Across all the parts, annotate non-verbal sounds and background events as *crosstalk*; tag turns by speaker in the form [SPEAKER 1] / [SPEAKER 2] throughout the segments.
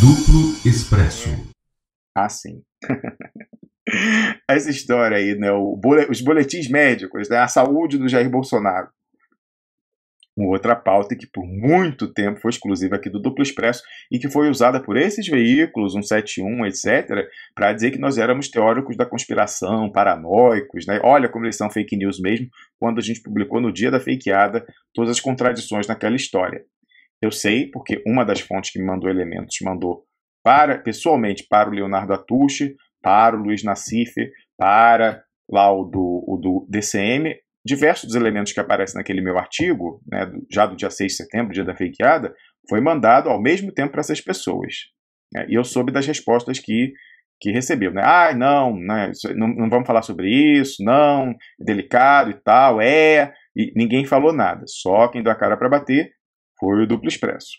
[SPEAKER 1] Duplo Expresso. Ah, sim. *laughs* Essa história aí, né? os boletins médicos, né, a saúde do Jair Bolsonaro. Uma outra pauta que por muito tempo foi exclusiva aqui do Duplo Expresso e que foi usada por esses veículos, 171, etc., para dizer que nós éramos teóricos da conspiração, paranoicos, né? Olha como eles são fake news mesmo, quando a gente publicou no dia da fakeada todas as contradições naquela história. Eu sei, porque uma das fontes que me mandou elementos mandou para pessoalmente para o Leonardo Atushi, para o Luiz Nassif, para lá o do, o do DCM, diversos dos elementos que aparecem naquele meu artigo, né, já do dia 6 de setembro, dia da fakeada, foi mandado ao mesmo tempo para essas pessoas. Né, e eu soube das respostas que, que recebeu. Né, ah, não, né, não, não vamos falar sobre isso, não, delicado e tal, é. E ninguém falou nada, só quem deu a cara para bater foi o duplo expresso.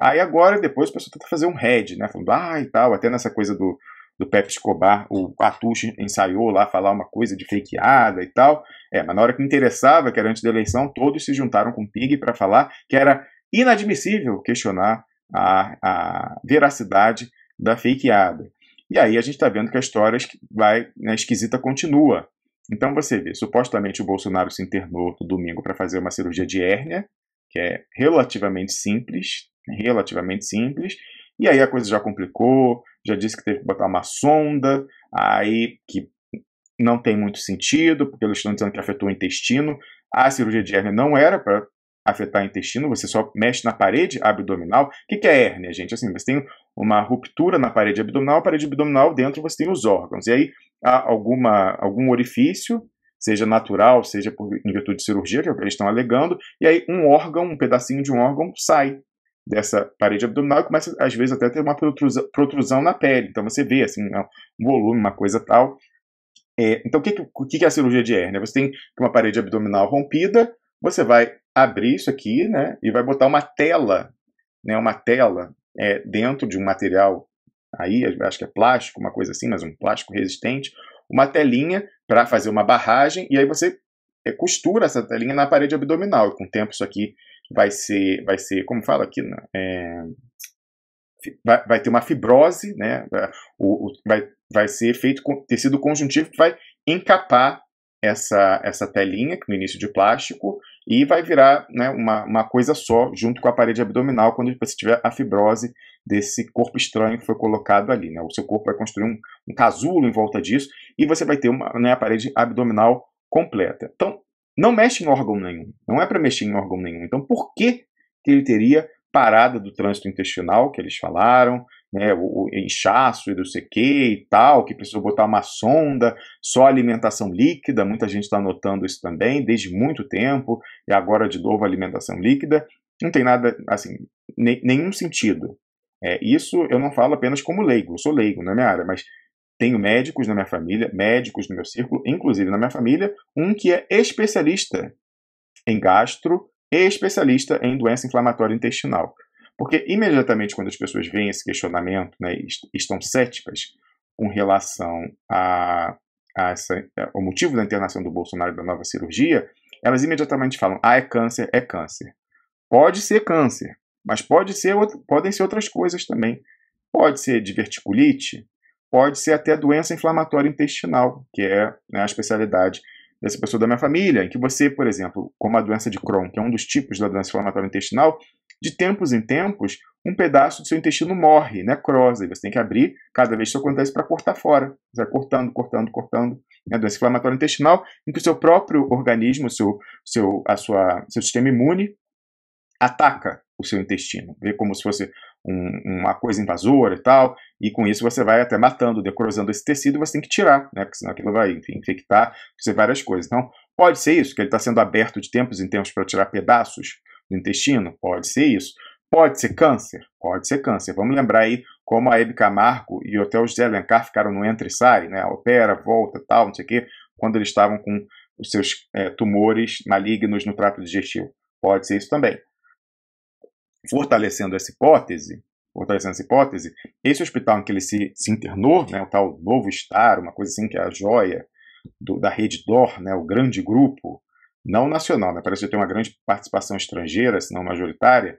[SPEAKER 1] Aí agora, depois, o pessoal tenta fazer um head, né? Falando, ah, e tal, até nessa coisa do, do Pepe Escobar, o Atucho ensaiou lá falar uma coisa de fakeada e tal. É, mas na hora que interessava, que era antes da eleição, todos se juntaram com o Pig para falar que era inadmissível questionar a, a veracidade da fakeada. E aí a gente está vendo que a história vai, né, esquisita continua. Então você vê, supostamente o Bolsonaro se internou no domingo para fazer uma cirurgia de hérnia, que é relativamente simples, relativamente simples, e aí a coisa já complicou, já disse que teve que botar uma sonda, aí que não tem muito sentido, porque eles estão dizendo que afetou o intestino. A cirurgia de hérnia não era para afetar o intestino, você só mexe na parede abdominal. O que, é hérnia, gente? Assim, você tem uma ruptura na parede abdominal, a parede abdominal dentro você tem os órgãos. E aí há alguma, algum orifício seja natural, seja por, em virtude de cirurgia, que é o que eles estão alegando, e aí um órgão, um pedacinho de um órgão sai dessa parede abdominal e começa, às vezes, até a ter uma protrusão, protrusão na pele. Então você vê, assim, um volume, uma coisa tal. É, então o que, que, é a cirurgia de hérnia? Você tem uma parede abdominal rompida, você vai abrir isso aqui, né, e vai botar uma tela, né, uma tela é, dentro de um material aí, acho que é plástico, uma coisa assim, mas um plástico resistente, uma telinha para fazer uma barragem e aí você é, costura essa telinha na parede abdominal. E com o tempo isso aqui vai ser, vai ser como fala aqui, né? é, vai, vai, ter uma fibrose, né? O, o, vai, vai ser feito com tecido conjuntivo que vai encapar essa, essa telinha no início de plástico e vai virar né, uma, uma coisa só junto com a parede abdominal quando você tiver a fibrose desse corpo estranho que foi colocado ali. Né? O seu corpo vai construir um, um casulo em volta disso e você vai ter uma, né, a parede abdominal completa. Então, não mexe em órgão nenhum. Não é para mexer em órgão nenhum. Então, por que, que ele teria parada do trânsito intestinal, que eles falaram, né, o, o inchaço e não sei o que e tal, que precisou botar uma sonda, só alimentação líquida, muita gente está notando isso também desde muito tempo, e agora de novo alimentação líquida, não tem nada, assim, ne, nenhum sentido. É, isso eu não falo apenas como leigo, eu sou leigo na minha área, mas tenho médicos na minha família, médicos no meu círculo, inclusive na minha família, um que é especialista em gastro e especialista em doença inflamatória intestinal. Porque imediatamente quando as pessoas veem esse questionamento, né, estão céticas com relação a, a essa, ao é, motivo da internação do Bolsonaro da nova cirurgia, elas imediatamente falam: ah, é câncer, é câncer. Pode ser câncer, mas pode ser, podem ser outras coisas também. Pode ser diverticulite, pode ser até doença inflamatória intestinal, que é né, a especialidade dessa pessoa da minha família, em que você, por exemplo, como a doença de Crohn, que é um dos tipos da doença inflamatória intestinal, de tempos em tempos, um pedaço do seu intestino morre, necrosa, né, e você tem que abrir cada vez que isso acontece para cortar fora. Você vai cortando, cortando, cortando. É doença inflamatória intestinal, em que o seu próprio organismo, seu, seu, a sua, seu sistema imune, ataca o seu intestino. Vê como se fosse um, uma coisa invasora e tal, e com isso você vai até matando, decrosando esse tecido, você tem que tirar, né? Porque senão aquilo vai enfim, infectar, fazer várias coisas. Então, pode ser isso, que ele está sendo aberto de tempos em tempos para tirar pedaços, do intestino? Pode ser isso. Pode ser câncer? Pode ser câncer. Vamos lembrar aí como a Hebe Camargo e até o José Alencar ficaram no entra e sai, né? Opera, volta, tal, não sei o quê, quando eles estavam com os seus é, tumores malignos no trato digestivo. Pode ser isso também. Fortalecendo essa hipótese, fortalecendo essa hipótese, esse hospital em que ele se, se internou, né, o tal Novo Star, uma coisa assim que é a joia do, da rede DOR, né, o grande grupo não nacional, né? parece que tem uma grande participação estrangeira, se não majoritária,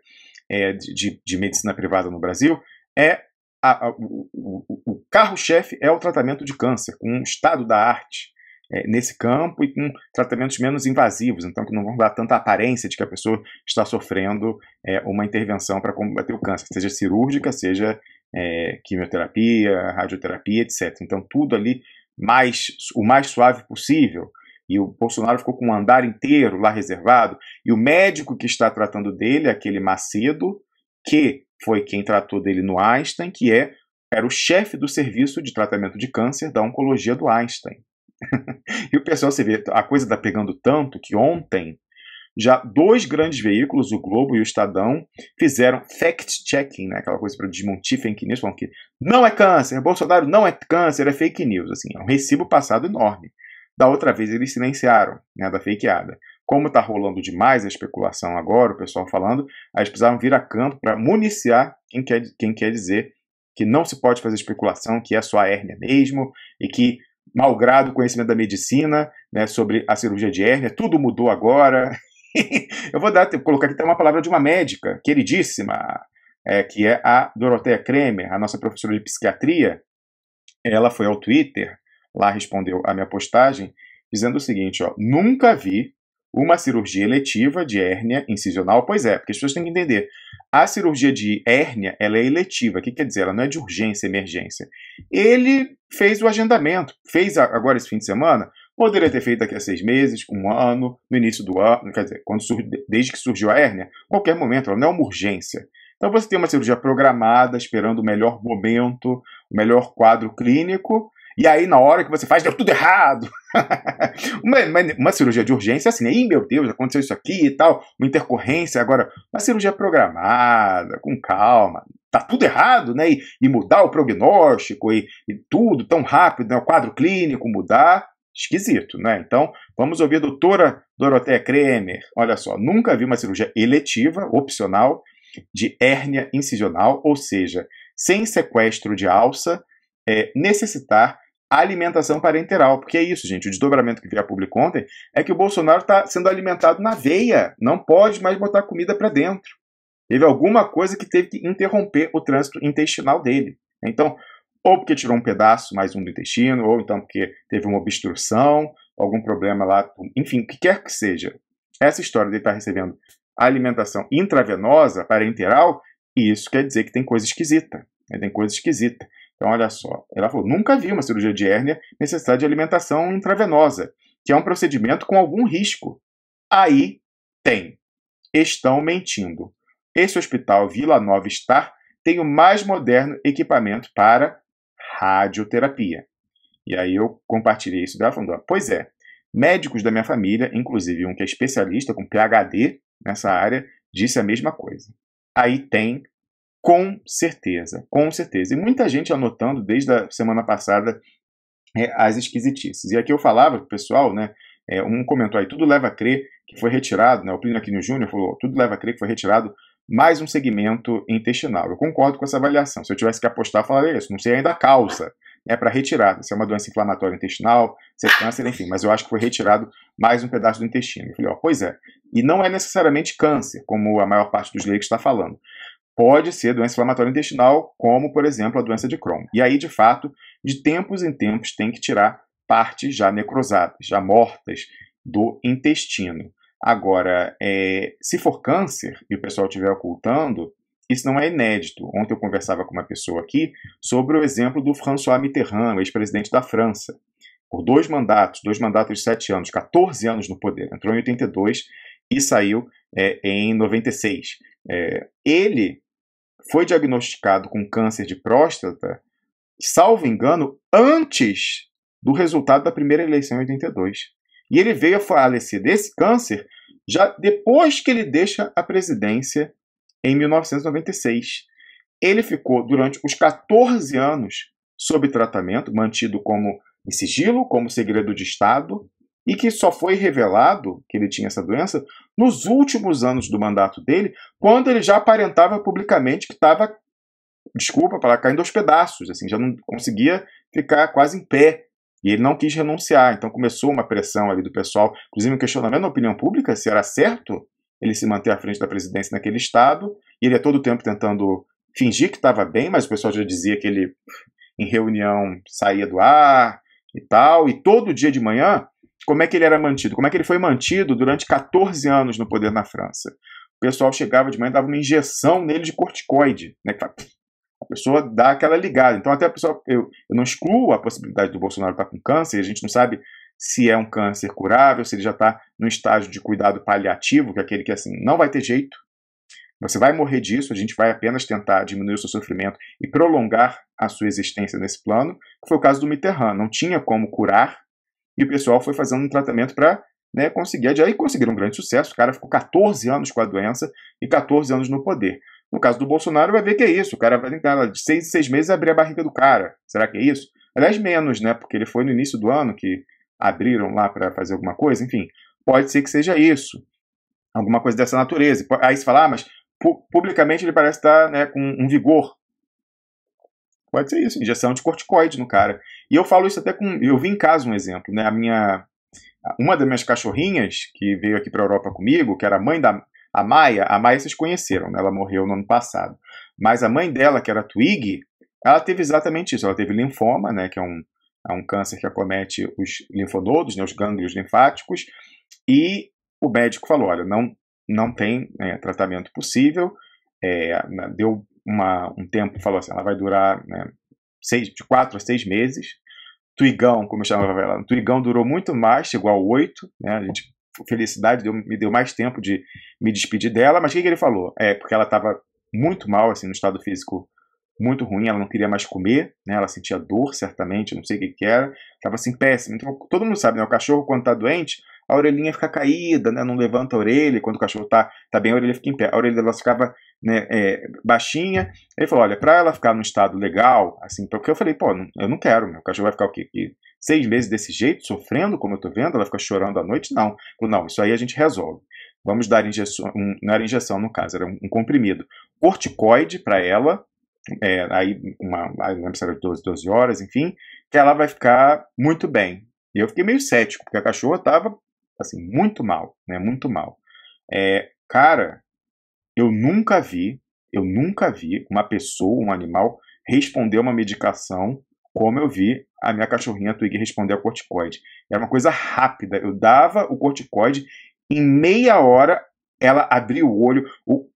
[SPEAKER 1] é, de, de medicina privada no Brasil, é a, a, o, o, o carro-chefe é o tratamento de câncer, com um estado da arte é, nesse campo e com tratamentos menos invasivos, então que não vão dar tanta aparência de que a pessoa está sofrendo é, uma intervenção para combater o câncer, seja cirúrgica, seja é, quimioterapia, radioterapia, etc. Então tudo ali mais o mais suave possível e o Bolsonaro ficou com um andar inteiro lá reservado, e o médico que está tratando dele, é aquele Macedo, que foi quem tratou dele no Einstein, que é, era o chefe do serviço de tratamento de câncer da oncologia do Einstein. *laughs* e o pessoal, você vê, a coisa está pegando tanto que ontem já dois grandes veículos, o Globo e o Estadão, fizeram fact-checking, né? aquela coisa para desmontir fake news, falando que não é câncer, Bolsonaro não é câncer, é fake news. Assim, é um recibo passado enorme. Da outra vez eles silenciaram, né, da fakeada. Como está rolando demais a especulação agora, o pessoal falando, aí eles precisavam vir a campo para municiar quem quer, quem quer dizer que não se pode fazer especulação, que é só a hérnia mesmo, e que, malgrado o conhecimento da medicina né, sobre a cirurgia de hérnia, tudo mudou agora. *laughs* Eu vou dar, colocar aqui até uma palavra de uma médica queridíssima, é, que é a Doroteia Kremer, a nossa professora de psiquiatria. Ela foi ao Twitter Lá respondeu a minha postagem dizendo o seguinte, ó, nunca vi uma cirurgia eletiva de hérnia incisional, pois é, porque as pessoas têm que entender. A cirurgia de hérnia, ela é eletiva, o que quer dizer? Ela não é de urgência, emergência. Ele fez o agendamento, fez agora esse fim de semana, poderia ter feito daqui a seis meses, um ano, no início do ano, quer dizer, quando desde que surgiu a hérnia, qualquer momento, ela não é uma urgência. Então você tem uma cirurgia programada, esperando o melhor momento, o melhor quadro clínico, e aí, na hora que você faz, deu tudo errado. *laughs* uma, uma, uma, cirurgia de urgência, assim, aí, meu Deus, aconteceu isso aqui e tal, uma intercorrência. Agora, uma cirurgia programada, com calma, tá tudo errado, né? E, e mudar o prognóstico e, e, tudo tão rápido, né? o quadro clínico mudar, esquisito, né? Então, vamos ouvir a doutora Dorotea Kremer. Olha só, nunca vi uma cirurgia eletiva, opcional, de hérnia incisional, ou seja, sem sequestro de alça, é, necessitar alimentação parenteral. Porque é isso, gente. O desdobramento que veio a público ontem é que o Bolsonaro está sendo alimentado na veia. Não pode mais botar comida para dentro. Teve alguma coisa que teve que interromper o trânsito intestinal dele. Então, ou porque tirou um pedaço mais um do intestino, ou então porque teve uma obstrução, algum problema lá, enfim, o que quer que seja. Essa história de estar tá recebendo alimentação intravenosa, parenteral, isso quer dizer que tem coisa esquisita. Né? Tem coisa esquisita. Então, olha só. Ela falou: nunca vi uma cirurgia de hérnia necessitar de alimentação intravenosa, que é um procedimento com algum risco. Aí tem. Estão mentindo. Esse hospital Vila Nova Star tem o mais moderno equipamento para radioterapia. E aí eu compartilhei isso dela falando: pois é, médicos da minha família, inclusive um que é especialista com PhD nessa área, disse a mesma coisa. Aí tem com certeza, com certeza. E muita gente anotando desde a semana passada é, as esquisitices. E aqui eu falava pessoal, né? É, um comentou aí, tudo leva a crer que foi retirado, né? O Plínio Aquino Júnior falou, tudo leva a crer que foi retirado mais um segmento intestinal. Eu concordo com essa avaliação. Se eu tivesse que apostar, eu falaria isso. Não sei ainda a causa né, para retirar. se é uma doença inflamatória intestinal, se é câncer, enfim. Mas eu acho que foi retirado mais um pedaço do intestino. Eu falei, ó, pois é. E não é necessariamente câncer, como a maior parte dos leigos está falando pode ser doença inflamatória intestinal, como, por exemplo, a doença de Crohn. E aí, de fato, de tempos em tempos, tem que tirar partes já necrosadas, já mortas do intestino. Agora, é, se for câncer e o pessoal estiver ocultando, isso não é inédito. Ontem eu conversava com uma pessoa aqui sobre o exemplo do François Mitterrand, ex-presidente da França. Por dois mandatos, dois mandatos de sete anos, 14 anos no poder, entrou em 82 e saiu é, em 96. É, ele foi diagnosticado com câncer de próstata, salvo engano, antes do resultado da primeira eleição em 82. E ele veio a falecer desse câncer já depois que ele deixa a presidência em 1996. Ele ficou durante os 14 anos sob tratamento, mantido como em sigilo, como segredo de Estado, e que só foi revelado que ele tinha essa doença nos últimos anos do mandato dele, quando ele já aparentava publicamente que estava, desculpa, para caindo aos pedaços, assim, já não conseguia ficar quase em pé. E ele não quis renunciar, então começou uma pressão ali do pessoal, inclusive um questionamento na opinião pública se era certo ele se manter à frente da presidência naquele estado, e ele é todo o tempo tentando fingir que estava bem, mas o pessoal já dizia que ele em reunião saía do ar e tal, e todo dia de manhã como é que ele era mantido? Como é que ele foi mantido durante 14 anos no poder na França? O pessoal chegava de manhã e dava uma injeção nele de corticoide, né? A pessoa dá aquela ligada. Então, até a pessoa. Eu, eu não excluo a possibilidade do Bolsonaro estar tá com câncer, a gente não sabe se é um câncer curável, se ele já está no estágio de cuidado paliativo, que é aquele que assim, não vai ter jeito. Você vai morrer disso, a gente vai apenas tentar diminuir o seu sofrimento e prolongar a sua existência nesse plano, que foi o caso do Mitterrand. Não tinha como curar, e o pessoal foi fazendo um tratamento para né, conseguir adiar e conseguiram um grande sucesso. O cara ficou 14 anos com a doença e 14 anos no poder. No caso do Bolsonaro, vai ver que é isso. O cara vai entrar de seis em seis meses abrir a barriga do cara. Será que é isso? Aliás, menos, né? Porque ele foi no início do ano que abriram lá para fazer alguma coisa. Enfim, pode ser que seja isso. Alguma coisa dessa natureza. Aí se falar, ah, mas publicamente ele parece estar né, com um vigor. Pode ser isso, injeção de corticoide no cara. E eu falo isso até com. Eu vi em casa um exemplo, né? A minha. Uma das minhas cachorrinhas, que veio aqui para a Europa comigo, que era a mãe da a Maia, a Maia vocês conheceram, né? ela morreu no ano passado. Mas a mãe dela, que era a Twig, ela teve exatamente isso. Ela teve linfoma, né? Que é um, é um câncer que acomete os linfonodos, né? os gânglios linfáticos. E o médico falou: olha, não, não tem né, tratamento possível. É, deu uma, um tempo, falou assim: ela vai durar né, seis, de quatro a seis meses. Tuigão, como eu chamava ela, Tuigão durou muito mais, chegou a oito, né? A gente, felicidade deu, me deu mais tempo de me despedir dela, mas o que, que ele falou? É, porque ela estava muito mal, assim, no estado físico muito ruim, ela não queria mais comer, né? Ela sentia dor, certamente, não sei o que, que era, estava assim péssimo. Então, todo mundo sabe, né? O cachorro, quando está doente, a orelhinha fica caída, né? Não levanta a orelha, quando o cachorro está tá bem, a orelha fica em pé. A orelha dela ficava né, é, baixinha. Ele falou, olha, para ela ficar num estado legal, assim, porque eu falei, pô, não, eu não quero, meu cachorro vai ficar o quê? Que seis meses desse jeito, sofrendo, como eu tô vendo, ela fica chorando à noite? Não. Falou, não, isso aí a gente resolve. Vamos dar injeção, um, não era injeção no caso, era um, um comprimido. Corticoide para ela, é, aí uma, não era 12, 12 horas, enfim, que ela vai ficar muito bem. E eu fiquei meio cético, porque a cachorra tava, assim, muito mal, né, muito mal. É, cara, eu nunca vi, eu nunca vi uma pessoa, um animal, responder uma medicação como eu vi a minha cachorrinha Twig responder ao corticoide. Era uma coisa rápida. Eu dava o corticoide, em meia hora ela abria o olho,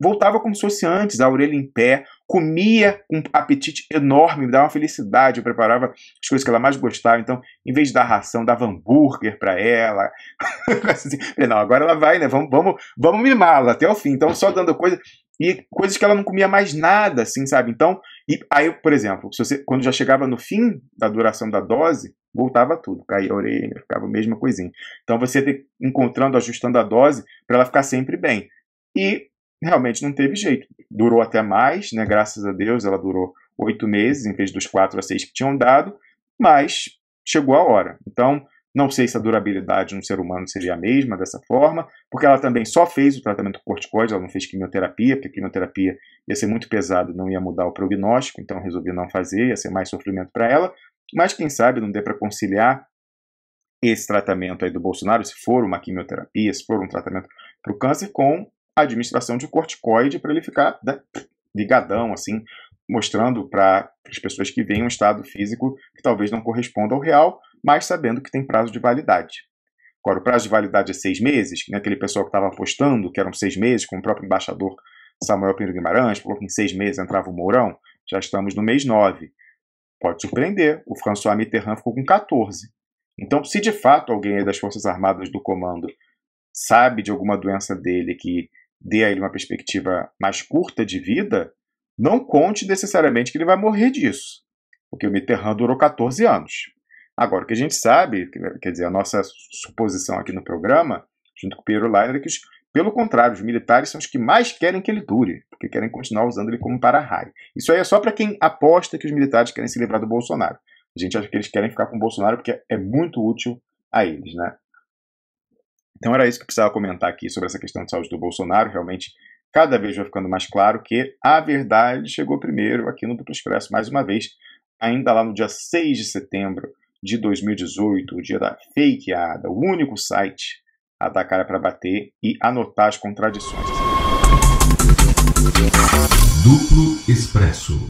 [SPEAKER 1] voltava como se fosse antes, a orelha em pé, comia com um apetite enorme, me dava uma felicidade. Eu preparava as coisas que ela mais gostava. Então, em vez de dar ração, dava hambúrguer para ela. *laughs* Assim, não, agora ela vai, né? Vamos, vamos, vamos mimá-la até o fim. Então, só dando coisa. E coisas que ela não comia mais nada, assim, sabe? Então, e aí, por exemplo, você, quando já chegava no fim da duração da dose, voltava tudo, caía a orelha, ficava a mesma coisinha. Então, você encontrando, ajustando a dose para ela ficar sempre bem. E realmente não teve jeito. Durou até mais, né? Graças a Deus, ela durou oito meses, em vez dos quatro a seis que tinham dado, mas chegou a hora. Então, não sei se a durabilidade no ser humano seria a mesma dessa forma, porque ela também só fez o tratamento corticoide, ela não fez quimioterapia, porque quimioterapia ia ser muito pesada, não ia mudar o prognóstico, então resolvi não fazer, ia ser mais sofrimento para ela. Mas quem sabe não dê para conciliar esse tratamento aí do Bolsonaro, se for uma quimioterapia, se for um tratamento para o câncer, com administração de corticoide para ele ficar né, ligadão, assim, mostrando para as pessoas que veem um estado físico que talvez não corresponda ao real, mas sabendo que tem prazo de validade. Agora, o prazo de validade é seis meses, né, aquele pessoal que estava apostando que eram seis meses, com o próprio embaixador Samuel Pinto Guimarães, falou que em seis meses entrava o Mourão, já estamos no mês nove. Pode surpreender, o François Mitterrand ficou com 14. Então, se de fato alguém das Forças Armadas do Comando sabe de alguma doença dele que dê a ele uma perspectiva mais curta de vida, não conte necessariamente que ele vai morrer disso, porque o Mitterrand durou 14 anos. Agora, o que a gente sabe, quer dizer, a nossa suposição aqui no programa, junto com o Piero Leiner, é que, os, pelo contrário, os militares são os que mais querem que ele dure, porque querem continuar usando ele como para-raio. Isso aí é só para quem aposta que os militares querem se livrar do Bolsonaro. A gente acha que eles querem ficar com o Bolsonaro porque é muito útil a eles, né? Então era isso que eu precisava comentar aqui sobre essa questão de saúde do Bolsonaro. Realmente, cada vez vai ficando mais claro que a verdade chegou primeiro aqui no Duplo Expresso, mais uma vez, ainda lá no dia 6 de setembro de 2018, o dia da fakeada, o único site a dar cara para bater e anotar as contradições. Duplo Expresso.